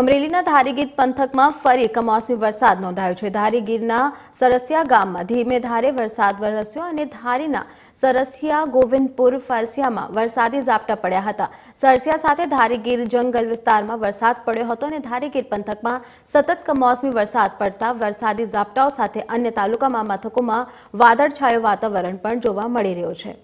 અમરેલીના ધારીગીર પંથકમાં ફરી કમોસમી વરસાદ નોંધાયો છે ધારીગીરના સરસિયા ગામમાં ધીમે ધારે વરસાદ વરસ્યો અને ધારીના સરસિયા ગોવિંદપુર ફરસિયામાં વરસાદી ઝાપટા પડ્યા હતા સરસિયા સાથે ધારીગીર જંગલ વિસ્તારમાં વરસાદ પડ્યો હતો અને ધારીગીર પંથકમાં સતત કમોસમી વરસાદ પડતા વરસાદી ઝાપટાઓ સાથે અન્ય તાલુકામાં મથકોમાં વાદળછાયું વાતાવરણ પણ જોવા મળી રહ્યું છે